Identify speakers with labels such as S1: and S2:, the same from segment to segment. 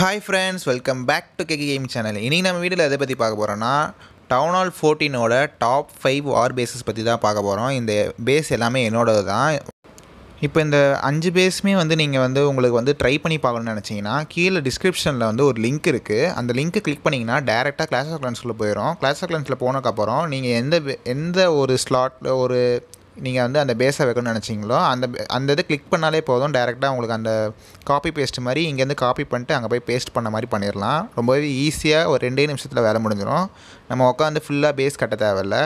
S1: hi friends welcome back to கேகி game channel இன்றைக்கி நம்ம வீடியோவில் எதை பற்றி பார்க்க போகிறோன்னா டவுன் ஹால் ஃபோர்டீனோட டாப் ஃபைவ் ஆர் பேஸஸ் பற்றி தான் பார்க்க போகிறோம் இந்த பேஸ் எல்லாமே என்னோடது தான் இப்போ இந்த அஞ்சு பேஸுமே வந்து நீங்கள் வந்து உங்களுக்கு வந்து ட்ரை பண்ணி பார்க்கணும்னு நினச்சிங்கன்னா கீழே டிஸ்கிரிப்ஷனில் வந்து ஒரு லிங்க் இருக்குது அந்த லிங்க்கு கிளிக் பண்ணிங்கன்னா டேரெக்டாக கிளாஸ் ஆஃப் கிளான்ஸில் போயிடும் கிளாஸ் ஆஃப் கிளான்ஸில் போனதுக்கப்புறம் நீங்கள் எந்த எந்த ஒரு ஸ்லாட்டில் ஒரு நீங்கள் வந்து அந்த பேஸை வைக்கணும்னு நினச்சிங்களோ அந்த அந்த இது கிளிக் பண்ணாலே போதும் டேரெக்டாக உங்களுக்கு அந்த காப்பி பேஸ்ட் மாதிரி இங்கேருந்து காப்பி பண்ணிட்டு அங்கே போய் பேஸ்ட் பண்ண மாதிரி பண்ணிடலாம் ரொம்பவே ஈஸியாக ஒரு ரெண்டே நிமிஷத்தில் வேலை முடிஞ்சிடும் நம்ம உட்காந்து ஃபுல்லாக பேஸ் கட்ட தேவையில்ல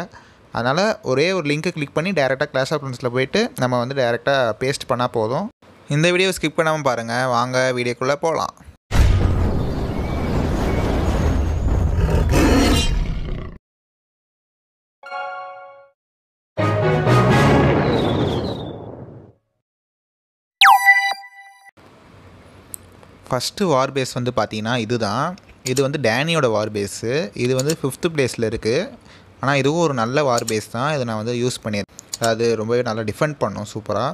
S1: அதனால் ஒரே ஒரு லிங்க்கை கிளிக் பண்ணி டேரெக்டாக கிளாஸ் ஆஃப் ஃப்ரெண்ட்ஸில் போயிட்டு நம்ம வந்து டேரெக்டாக பேஸ்ட் பண்ணால் போதும் இந்த வீடியோ ஸ்கிப் பண்ணாமல் பாருங்கள் வாங்க வீடியோக்குள்ளே போகலாம் ஃபஸ்ட்டு வார் பேஸ் வந்து பார்த்திங்கன்னா இதுதான் இது வந்து டேனியோட வார் பேஸு இது வந்து ஃபிஃப்த்து பிளேஸில் இருக்குது ஆனால் இதுவும் ஒரு நல்ல வார் பேஸ் தான் இதை நான் வந்து யூஸ் பண்ணியிருக்கேன் அது ரொம்பவே நல்லா டிஃபெண்ட் பண்ணும் சூப்பராக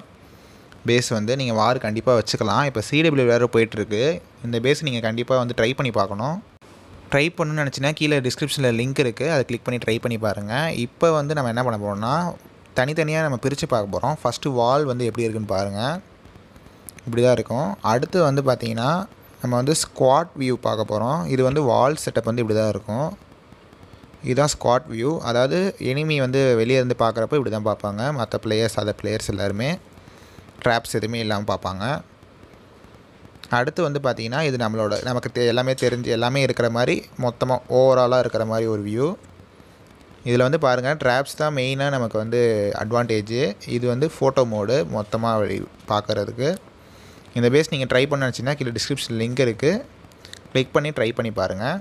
S1: பேஸ் வந்து நீங்கள் வார் கண்டிப்பாக வச்சுக்கலாம் இப்போ சிடபிள்யூ வேறு போயிட்டுருக்கு இந்த பேஸ் நீங்கள் கண்டிப்பாக வந்து ட்ரை பண்ணி பார்க்கணும் ட்ரை பண்ணணும்னு நினச்சின்னா கீழே டிஸ்கிரிப்ஷனில் லிங்க் இருக்குது அதை கிளிக் பண்ணி ட்ரை பண்ணி பாருங்கள் இப்போ வந்து நம்ம என்ன பண்ண போகிறோம்னா தனித்தனியாக நம்ம பிரித்து பார்க்க போகிறோம் ஃபஸ்ட்டு வால் வந்து எப்படி இருக்குன்னு பாருங்கள் இப்படி தான் இருக்கும் அடுத்து வந்து பார்த்திங்கன்னா நம்ம வந்து ஸ்குவாட் வியூ பார்க்க போகிறோம் இது வந்து வால் செட்டப் வந்து இப்படி தான் இருக்கும் இதுதான் ஸ்குவாட் வியூ அதாவது எனிமி வந்து வெளியே இருந்து பார்க்குறப்ப இப்படி தான் பார்ப்பாங்க மற்ற பிளேயர்ஸ் அதர் பிளேயர்ஸ் எல்லாருமே ட்ராப்ஸ் எதுவுமே இல்லாமல் பார்ப்பாங்க அடுத்து வந்து பார்த்திங்கன்னா இது நம்மளோட நமக்கு தெ எல்லாமே தெரிஞ்சு எல்லாமே இருக்கிற மாதிரி மொத்தமாக ஓவராலாக இருக்கிற மாதிரி ஒரு வியூ இதில் வந்து பாருங்கள் ட்ராப்ஸ் தான் மெயினாக நமக்கு வந்து அட்வான்டேஜ் இது வந்து ஃபோட்டோ மோடு மொத்தமாக பார்க்குறதுக்கு இந்த பேஸ் நீங்கள் ட்ரை பண்ண நினச்சிங்கன்னா கீழே டிஸ்கிரிப்ஷன் லிங்க் இருக்குது கிளிக் பண்ணி ட்ரை பண்ணி பாருங்கள்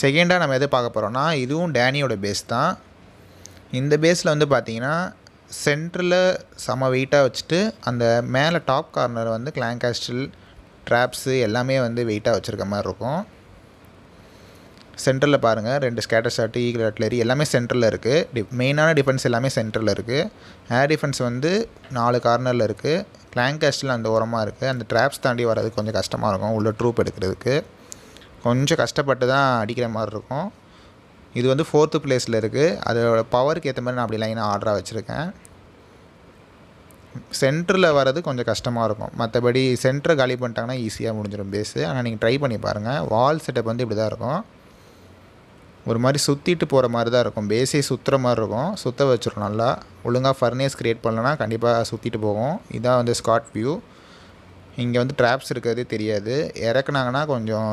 S1: செகண்டாக நம்ம எது பார்க்க போகிறோம்னா இதுவும் டேனியோட பேஸ் தான் இந்த பேஸில் வந்து பார்த்தீங்கன்னா சென்டரில் செம வெயிட்டாக வச்சுட்டு அந்த மேலே டாப் கார்னர் வந்து கிளாங்காஸ்டில் ட்ராப்ஸு எல்லாமே வந்து வெயிட்டாக வச்சுருக்க மாதிரி இருக்கும் சென்டரில் பாருங்கள் ரெண்டு ஸ்கேட்டர் ஷாட் ஈகிள் அட்லரி எல்லாமே சென்டரில் இருக்குது டி மெயினான டிஃபென்ஸ் எல்லாமே சென்டரில் இருக்குது ஏர் டிஃபென்ஸ் வந்து நாலு கார்னரில் இருக்குது கிளாங் கேஸ்டில் அந்த ஓரமாக இருக்குது அந்த ட்ராப்ஸ் தாண்டி வர்றது கொஞ்சம் கஷ்டமாக இருக்கும் உள்ள ட்ரூப் எடுக்கிறதுக்கு கொஞ்சம் கஷ்டப்பட்டு தான் அடிக்கிற மாதிரி இருக்கும் இது வந்து ஃபோர்த்து பிளேஸில் இருக்குது அதோட பவருக்கு ஏற்ற மாதிரி நான் அப்படி லைனாக ஆர்டராக வச்சுருக்கேன் சென்டரில் வர்றது கொஞ்சம் கஷ்டமாக இருக்கும் மற்றபடி சென்டரை காலி பண்ணிட்டாங்கன்னா ஈஸியாக முடிஞ்சிடும் பேஸு ஆனால் நீங்கள் ட்ரை பண்ணி பாருங்கள் வால் செட்டப் வந்து இப்படி தான் இருக்கும் ஒரு மாதிரி சுற்றிட்டு போகிற மாதிரி தான் இருக்கும் பேஸே சுற்றுற மாதிரி இருக்கும் சுற்ற வச்சிடும் நல்லா ஒழுங்காக ஃபர்னேஸ் க்ரியேட் பண்ணலன்னா கண்டிப்பாக சுற்றிட்டு போகும் இதான் வந்து ஸ்காட் வியூ இங்கே வந்து ட்ராப்ஸ் இருக்கிறதே தெரியாது இறக்குனாங்கன்னா கொஞ்சம்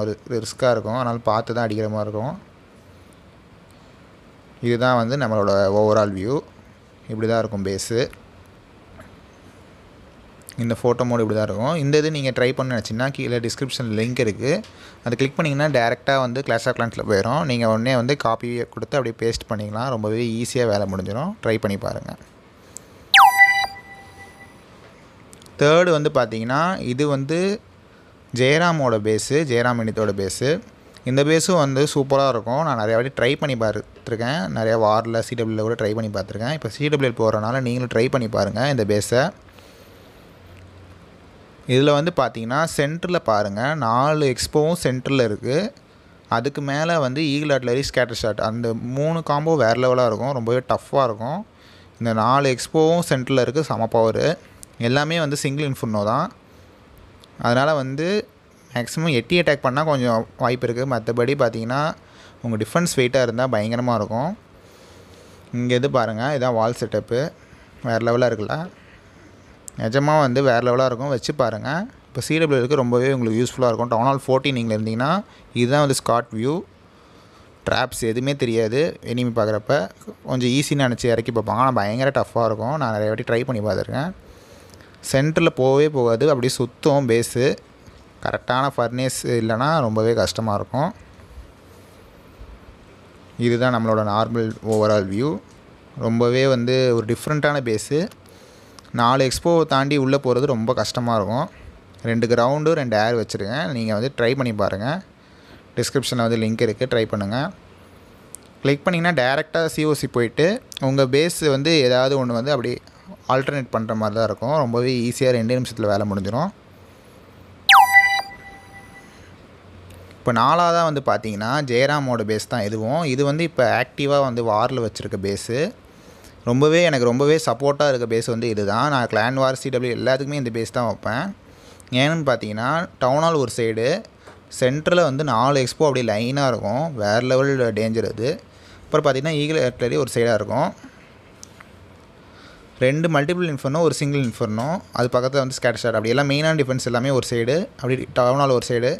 S1: ரிஸ்க்காக இருக்கும் அதனால் பார்த்து தான் அடிக்கிற மாதிரி இருக்கும் இதுதான் வந்து நம்மளோட ஓவரால் வியூ இப்படி தான் இருக்கும் பேஸு இந்த ஃபோட்டோ மோடு இப்படி தான் இருக்கும் இந்த இது நீங்கள் ட்ரை பண்ண நினச்சின்னா கீழே டிஸ்கிரிப்ஷன் லிங்க் இருக்குது அது கிளிக் பண்ணிங்கன்னா டேரெக்டாக வந்து கிளாஸ் ஆஃப் கிளான்ஸில் போயிடும் நீங்கள் உடனே வந்து காப்பியை கொடுத்து அப்படியே பேஸ்ட் பண்ணிக்கலாம் ரொம்பவே ஈஸியாக வேலை முடிஞ்சிடும் ட்ரை பண்ணி பாருங்கள் தேர்டு வந்து பார்த்தீங்கன்னா இது வந்து ஜெயராமோட பேஸு ஜெயராம் இனித்தோட பேஸு இந்த பேஸும் வந்து சூப்பராக இருக்கும் நான் நிறையா வாட்டி ட்ரை பண்ணி பார்த்துருக்கேன் நிறையா வாரில் சிடபிள்யூவில் கூட ட்ரை பண்ணி பார்த்துருக்கேன் இப்போ சிடபிள்யூஎல் போகிறனால நீங்களும் ட்ரை பண்ணி பாருங்கள் இந்த பேஸை இதில் வந்து பார்த்தீங்கன்னா சென்டரில் பாருங்கள் நாலு எக்ஸ்போவும் சென்டரில் இருக்குது அதுக்கு மேலே வந்து ஈகிள் அட்லரி ஸ்கேட்டர் ஷாட் அந்த மூணு காம்போ வேறு லெவலாக இருக்கும் ரொம்பவே டஃப்பாக இருக்கும் இந்த நாலு எக்ஸ்போவும் சென்டரில் இருக்குது சம பவர் எல்லாமே வந்து சிங்கிள் இன்ஃபுன்னோ தான் அதனால் வந்து மேக்ஸிமம் எட்டி அட்டாக் பண்ணால் கொஞ்சம் வாய்ப்பு இருக்குது மற்றபடி பார்த்தீங்கன்னா உங்கள் டிஃபென்ஸ் வெயிட்டாக இருந்தால் பயங்கரமாக இருக்கும் இங்கே இது பாருங்கள் இதான் வால் செட்டப்பு வேறு லெவலாக இருக்குல்ல நிஜமாக வந்து வேறு லெவலாக இருக்கும் வச்சு பாருங்கள் இப்போ சிடபிள்யூக்கு ரொம்பவே உங்களுக்கு யூஸ்ஃபுல்லாக இருக்கும் டவுன் ஹால் ஃபோர்டீன் நீங்கள் இருந்தீங்கன்னா இதுதான் வந்து ஸ்காட் வியூ ட்ராப்ஸ் எதுவுமே தெரியாது எனிமி பார்க்குறப்ப கொஞ்சம் ஈஸின்னு நினச்சி இறக்கி பார்ப்பாங்க ஆனால் பயங்கர டஃப்பாக இருக்கும் நான் நிறைய வாட்டி ட்ரை பண்ணி பார்த்துருக்கேன் சென்டரில் போகவே போகாது அப்படியே சுத்தம் பேஸு கரெக்டான ஃபர்னேஸ் இல்லைனா ரொம்பவே கஷ்டமாக இருக்கும் இதுதான் நம்மளோட நார்மல் ஓவரால் வியூ ரொம்பவே வந்து ஒரு டிஃப்ரெண்ட்டான பேஸு நாலு எக்ஸ்போவை தாண்டி உள்ளே போகிறது ரொம்ப கஷ்டமாக இருக்கும் ரெண்டு கிரவுண்டு ரெண்டு ஏர் வச்சுருக்கேன் நீங்கள் வந்து ட்ரை பண்ணி பாருங்கள் டிஸ்கிரிப்ஷனில் வந்து லிங்க் இருக்குது ட்ரை பண்ணுங்கள் கிளிக் பண்ணிங்கன்னா டேரெக்டாக சிஓசி போயிட்டு உங்கள் பேஸ் வந்து ஏதாவது ஒன்று வந்து அப்படி ஆல்டர்னேட் பண்ணுற மாதிரி தான் இருக்கும் ரொம்பவே ஈஸியாக ரெண்டு நிமிஷத்தில் வேலை முடிஞ்சிடும் இப்போ நாலாக தான் வந்து பார்த்தீங்கன்னா ஜெயராமோட பேஸ் தான் இதுவும் இது வந்து இப்போ ஆக்டிவாக வந்து வாரில் வச்சுருக்க பேஸு ரொம்பவே எனக்கு ரொம்பவே சப்போர்ட்டாக இருக்க பேஸ் வந்து இது தான் நான் கிளான் வார் சிடபிள்யூ எல்லாத்துக்குமே இந்த பேஸ் தான் வைப்பேன் ஏன்னு பார்த்தீங்கன்னா டவுன் ஹால் ஒரு சைடு சென்டரில் வந்து நாலு எக்ஸ்போ அப்படியே லைனாக இருக்கும் வேறு லெவல் டேஞ்சர் அது அப்புறம் பார்த்திங்கன்னா ஈகிள் ஏர்டரி ஒரு சைடாக இருக்கும் ரெண்டு மல்டிபிள் இன்ஃபர்னோ ஒரு சிங்கிள் இன்ஃபர்னோ அது பக்கத்தில் வந்து ஸ்கேட் ஸ்டார் அப்படி எல்லாம் மெயினான டிஃபென்ஸ் எல்லாமே ஒரு சைடு அப்படி டவுன் ஆல் ஒரு சைடு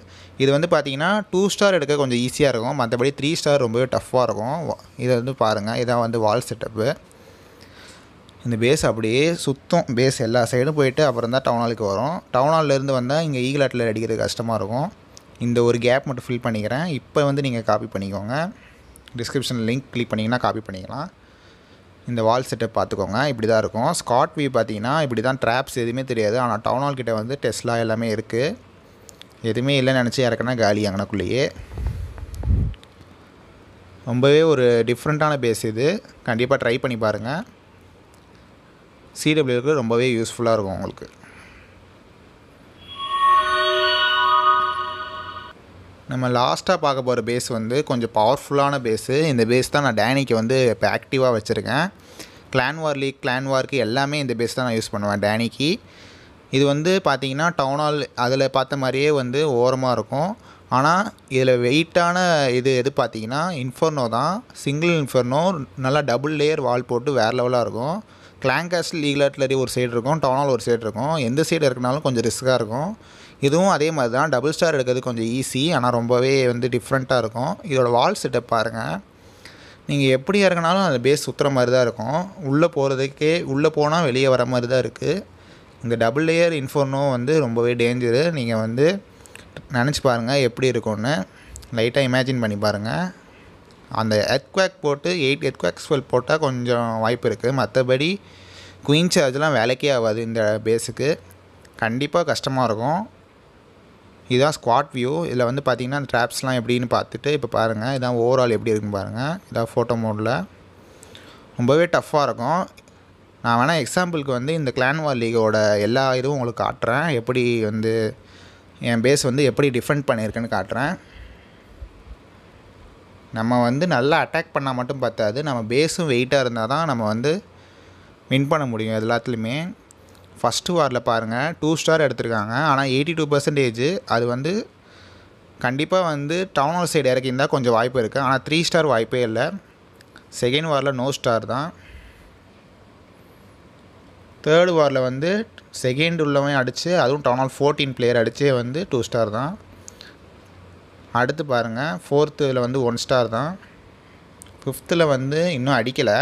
S1: இது வந்து பார்த்தீங்கன்னா டூ ஸ்டார் எடுக்க கொஞ்சம் ஈஸியாக இருக்கும் மற்றபடி த்ரீ ஸ்டார் ரொம்பவே டஃப்பாக இருக்கும் இதை வந்து பாருங்கள் இதான் வந்து வால் செட்டப்பு இந்த பேஸ் அப்படியே சுத்தம் பேஸ் எல்லா சைடும் போயிட்டு அப்புறம் தான் டவுன் ஹாலுக்கு வரும் டவுன் ஹால்லேருந்து வந்தால் இங்கே ஆட்டில் அடிக்கிறது கஷ்டமாக இருக்கும் இந்த ஒரு கேப் மட்டும் ஃபில் பண்ணிக்கிறேன் இப்போ வந்து நீங்கள் காப்பி பண்ணிக்கோங்க டிஸ்கிரிப்ஷன் லிங்க் கிளிக் பண்ணிங்கன்னா காப்பி பண்ணிக்கலாம் இந்த வால் செட்டப் பார்த்துக்கோங்க இப்படி தான் இருக்கும் ஸ்காட் வியூ பார்த்தீங்கன்னா இப்படி தான் ட்ராப்ஸ் எதுவுமே தெரியாது ஆனால் டவுன் ஹால் கிட்டே வந்து டெஸ்ட்லா எல்லாமே இருக்குது எதுவுமே இல்லைன்னு நினச்சி இறக்குனா காலி அங்கனக்குள்ளேயே ரொம்பவே ஒரு டிஃப்ரெண்ட்டான பேஸ் இது கண்டிப்பாக ட்ரை பண்ணி பாருங்கள் சிடபிள்யூக்கு ரொம்பவே யூஸ்ஃபுல்லாக இருக்கும் உங்களுக்கு நம்ம லாஸ்ட்டாக பார்க்க போகிற பேஸ் வந்து கொஞ்சம் பவர்ஃபுல்லான பேஸு இந்த பேஸ் தான் நான் டேனிக்கு வந்து இப்போ ஆக்டிவாக வச்சுருக்கேன் கிளான் வார் லீக் கிளான் வார்க்கு எல்லாமே இந்த பேஸ் தான் நான் யூஸ் பண்ணுவேன் டேனிக்கு இது வந்து பார்த்திங்கன்னா டவுனால் அதில் பார்த்த மாதிரியே வந்து ஓரமாக இருக்கும் ஆனால் இதில் வெயிட்டான இது எது பார்த்திங்கன்னா இன்ஃபர்னோ தான் சிங்கிள் இன்ஃபர்னோ நல்லா டபுள் லேயர் வால் போட்டு வேறு லெவலாக இருக்கும் கிளாங்காஸ்டில் லீகல் அட்லரி ஒரு சைடு இருக்கும் டவுனால் ஒரு சைடு இருக்கும் எந்த சைடு இருக்குனாலும் கொஞ்சம் ரிஸ்க்காக இருக்கும் இதுவும் அதே மாதிரி தான் டபுள் ஸ்டார் எடுக்கிறது கொஞ்சம் ஈஸி ஆனால் ரொம்பவே வந்து டிஃப்ரெண்ட்டாக இருக்கும் இதோட வால் செட்டப் பாருங்கள் நீங்கள் எப்படி இறங்கினாலும் அந்த பேஸ் சுற்றுற மாதிரி தான் இருக்கும் உள்ளே போகிறதுக்கே உள்ளே போனால் வெளியே வர மாதிரி தான் இருக்குது இந்த டபுள் லேயர் இன்ஃபோர்னோ வந்து ரொம்பவே டேஞ்சரு நீங்கள் வந்து நினச்சி பாருங்கள் எப்படி இருக்கும்னு லைட்டாக இமேஜின் பண்ணி பாருங்கள் அந்த எர்த்குவேக் போட்டு எயிட் எத்வேக்ஸ் ஸ்வெல் போட்டால் கொஞ்சம் வாய்ப்பு இருக்குது மற்றபடி குயின் சார்ஜ்லாம் வேலைக்கே ஆகாது இந்த பேஸுக்கு கண்டிப்பாக கஷ்டமாக இருக்கும் இதுதான் ஸ்குவாட் வியூ இதில் வந்து பார்த்திங்கன்னா அந்த ட்ராப்ஸ்லாம் எப்படின்னு பார்த்துட்டு இப்போ பாருங்கள் இதான் ஓவரால் எப்படி இருக்குன்னு பாருங்கள் இதான் ஃபோட்டோ மோடில் ரொம்பவே டஃப்பாக இருக்கும் நான் வேணால் எக்ஸாம்பிளுக்கு வந்து இந்த வார் லீகோட எல்லா இதுவும் உங்களுக்கு காட்டுறேன் எப்படி வந்து என் பேஸ் வந்து எப்படி டிஃபெண்ட் பண்ணியிருக்குன்னு காட்டுறேன் நம்ம வந்து நல்லா அட்டாக் பண்ணால் மட்டும் பத்தாது நம்ம பேஸும் வெயிட்டாக இருந்தால் தான் நம்ம வந்து வின் பண்ண முடியும் எல்லாத்துலேயுமே ஃபஸ்ட்டு வாரில் பாருங்கள் டூ ஸ்டார் எடுத்திருக்காங்க ஆனால் எயிட்டி டூ பர்சன்டேஜ் அது வந்து கண்டிப்பாக வந்து டவுனர் சைடு இறக்கியிருந்தால் கொஞ்சம் வாய்ப்பு இருக்குது ஆனால் த்ரீ ஸ்டார் வாய்ப்பே இல்லை செகண்ட் வாரில் நோ ஸ்டார் தான் தேர்டு வாரில் வந்து செகண்ட் உள்ளவன் அடித்து அதுவும் டவுன் ஹால் ஃபோர்டீன் பிளேயர் அடித்தே வந்து டூ ஸ்டார் தான் அடுத்து பாருங்கள் ஃபோர்த்தில் வந்து ஒன் ஸ்டார் தான் ஃபிஃப்த்தில் வந்து இன்னும் அடிக்கலை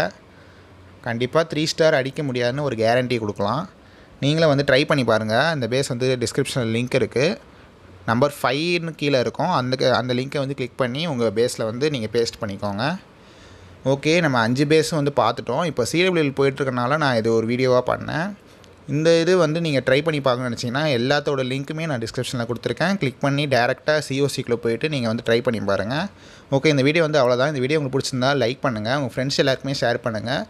S1: கண்டிப்பாக த்ரீ ஸ்டார் அடிக்க முடியாதுன்னு ஒரு கேரண்டி கொடுக்கலாம் நீங்களே வந்து ட்ரை பண்ணி பாருங்கள் இந்த பேஸ் வந்து டிஸ்கிரிப்ஷனில் லிங்க் இருக்குது நம்பர் ஃபைவ்னு கீழே இருக்கும் அந்த அந்த லிங்க்கை வந்து கிளிக் பண்ணி உங்கள் பேஸில் வந்து நீங்கள் பேஸ்ட் பண்ணிக்கோங்க ஓகே நம்ம அஞ்சு பேஸும் வந்து பார்த்துட்டோம் இப்போ சிடபிள்யூவில் போயிட்டுருக்கனால நான் இது ஒரு வீடியோவாக பண்ணேன் இந்த இது வந்து நீங்கள் ட்ரை பண்ணி பார்க்கணும்னு நினச்சிங்கன்னா எல்லாத்தோட லிங்க்குமே நான் டிஸ்கிரிப்ஷனில் கொடுத்துருக்கேன் கிளிக் பண்ணி டேரெக்டாக சிஓசிக்குள்ளே போயிட்டு நீங்கள் வந்து ட்ரை பண்ணி பாருங்கள் ஓகே இந்த வீடியோ வந்து அவ்வளோதான் இந்த வீடியோ உங்களுக்கு பிடிச்சிருந்தா லைக் பண்ணுங்கள் உங்கள் ஃப்ரெண்ட்ஸ் எல்லாருக்குமே ஷேர் பண்ணுங்கள்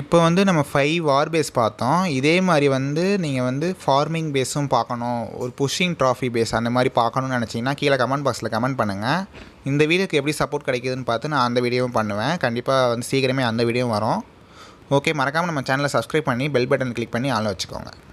S1: இப்போ வந்து நம்ம ஃபைவ் வார் பேஸ் பார்த்தோம் இதே மாதிரி வந்து நீங்கள் வந்து ஃபார்மிங் பேஸும் பார்க்கணும் ஒரு புஷிங் ட்ராஃபி பேஸ் அந்த மாதிரி பார்க்கணும்னு நினச்சிங்கன்னா கீழே கமெண்ட் பாக்ஸில் கமெண்ட் பண்ணுங்கள் இந்த வீடியோக்கு எப்படி சப்போர்ட் கிடைக்குதுன்னு பார்த்து நான் அந்த வீடியோவும் பண்ணுவேன் கண்டிப்பாக வந்து சீக்கிரமே அந்த வீடியோவும் வரும் ஓகே மறக்காமல் நம்ம சேனலை சப்ஸ்கிரைப் பண்ணி பெல் பட்டன் கிளிக் பண்ணி ஆள் வச்சுக்கோங்க